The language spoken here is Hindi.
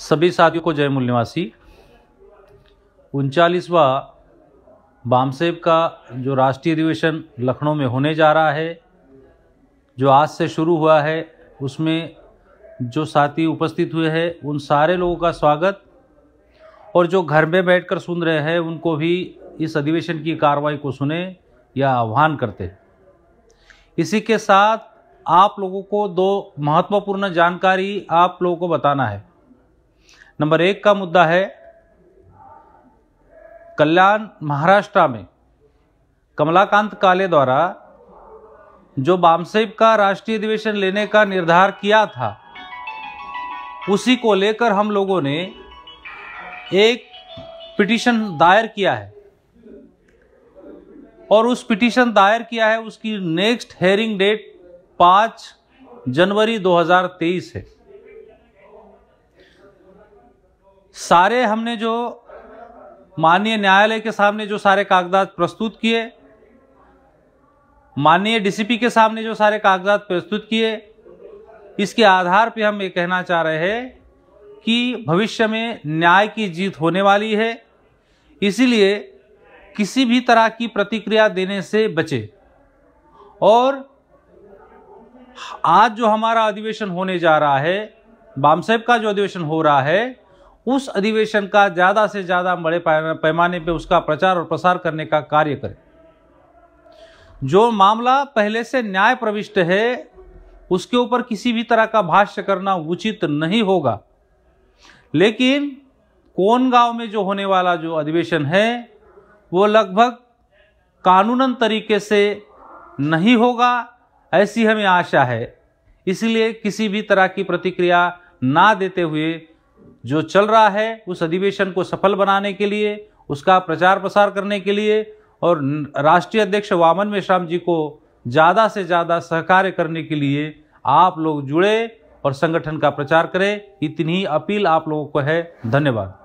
सभी साथियों को जय मूल निवासी उनचालीसवा बामसेब का जो राष्ट्रीय अधिवेशन लखनऊ में होने जा रहा है जो आज से शुरू हुआ है उसमें जो साथी उपस्थित हुए हैं उन सारे लोगों का स्वागत और जो घर में बैठकर सुन रहे हैं उनको भी इस अधिवेशन की कार्रवाई को सुने या आह्वान करते इसी के साथ आप लोगों को दो महत्वपूर्ण जानकारी आप लोगों को बताना है नंबर एक का मुद्दा है कल्याण महाराष्ट्र में कमलाकांत काले द्वारा जो बामसेब का राष्ट्रीय अधिवेशन लेने का निर्धार किया था उसी को लेकर हम लोगों ने एक पिटीशन दायर किया है और उस पिटीशन दायर किया है उसकी नेक्स्ट हेयरिंग डेट पांच जनवरी 2023 है सारे हमने जो माननीय न्यायालय के सामने जो सारे कागजात प्रस्तुत किए माननीय डीसीपी के सामने जो सारे कागजात प्रस्तुत किए इसके आधार पर हम ये कहना चाह रहे हैं कि भविष्य में न्याय की जीत होने वाली है इसीलिए किसी भी तरह की प्रतिक्रिया देने से बचे और आज जो हमारा अधिवेशन होने जा रहा है बाम का जो अधिवेशन हो रहा है उस अधिवेशन का ज़्यादा से ज़्यादा बड़े पैमाने पर उसका प्रचार और प्रसार करने का कार्य करें जो मामला पहले से न्याय प्रविष्ट है उसके ऊपर किसी भी तरह का भाष्य करना उचित नहीं होगा लेकिन कौन गांव में जो होने वाला जो अधिवेशन है वो लगभग कानूनन तरीके से नहीं होगा ऐसी हमें आशा है इसलिए किसी भी तरह की प्रतिक्रिया ना देते हुए जो चल रहा है उस अधिवेशन को सफल बनाने के लिए उसका प्रचार प्रसार करने के लिए और राष्ट्रीय अध्यक्ष वामन मेश्राम जी को ज़्यादा से ज़्यादा सहकार्य करने के लिए आप लोग जुड़े और संगठन का प्रचार करें इतनी अपील आप लोगों को है धन्यवाद